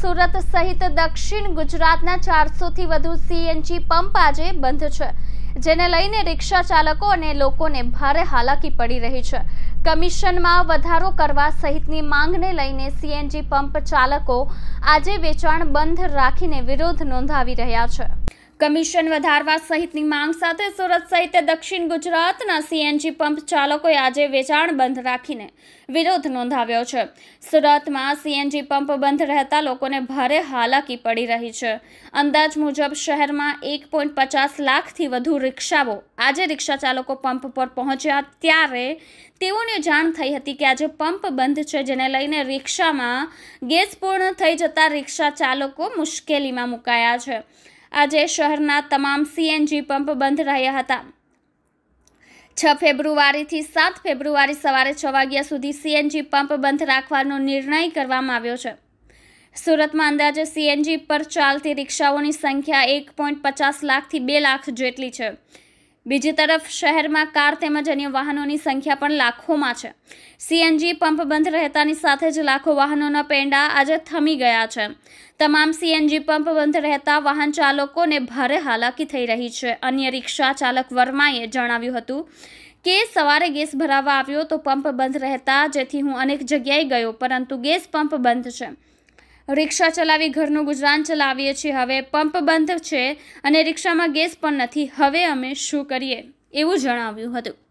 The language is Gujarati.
સુરત સહિત દક્ષિણ ગુજરાતના ચારસોથી વધુ સીએનજી પંપ આજે બંધ છે જેને લઈને રિક્ષા ચાલકો અને લોકોને ભારે હાલાકી પડી રહી છે કમિશનમાં વધારો કરવા સહિતની માંગને લઈને સીએનજી પંપ ચાલકો આજે વેચાણ બંધ રાખીને વિરોધ નોંધાવી રહ્યા છે કમિશન વધારવા સહિતની માંગ સાથે સુરત સહિત દક્ષિણ ગુજરાતના સીએનજી પંપ ચાલકોએ આજે વેચાણ બંધ રાખીને વિરોધ નોંધાવ્યો છે સુરતમાં સીએનજી પંપ બંધ રહેતા લોકોને ભારે હાલાકી પડી રહી છે અંદાજ મુજબ શહેરમાં એક પોઈન્ટ પચાસ લાખથી વધુ રિક્ષાઓ આજે રિક્ષા ચાલકો પંપ પર પહોંચ્યા ત્યારે તેઓને જાણ થઈ હતી કે આજે પંપ બંધ છે જેને લઈને રિક્ષામાં ગેસ પૂર્ણ થઈ જતા રિક્ષા ચાલકો મુશ્કેલીમાં મુકાયા છે આજે શહેરના તમામ સીએનજી પંપ બંધ રહ્યા હતા છ ફેબ્રુઆરીથી સાત ફેબ્રુઆરી સવારે છ વાગ્યા સુધી સીએનજી પંપ બંધ રાખવાનો નિર્ણય કરવામાં આવ્યો છે સુરતમાં અંદાજે સીએનજી પર ચાલતી રિક્ષાઓની સંખ્યા એક પોઈન્ટ પચાસ લાખથી બે લાખ જેટલી છે બીજી તરફ શહેરમાં કાર તેમજ અન્ય વાહનોની સંખ્યા પણ લાખોમાં છે સીએનજી પંપ બંધ રહેતાની સાથે જ લાખો વાહનોના પેંડા આજે થમી ગયા છે તમામ સીએનજી પંપ બંધ રહેતા વાહન ચાલકોને ભારે હાલાકી થઈ રહી છે અન્ય રિક્ષા ચાલક વર્માએ જણાવ્યું હતું કે સવારે ગેસ ભરાવવા આવ્યો તો પંપ બંધ રહેતા જેથી હું અનેક જગ્યાએ ગયો પરંતુ ગેસ પંપ બંધ છે રિક્ષા ચલાવી ઘરનું ગુજરાન ચલાવીએ છીએ હવે પંપ બંધ છે અને રિક્ષામાં ગેસ પણ નથી હવે અમે શું કરીએ એવું જણાવ્યું હતું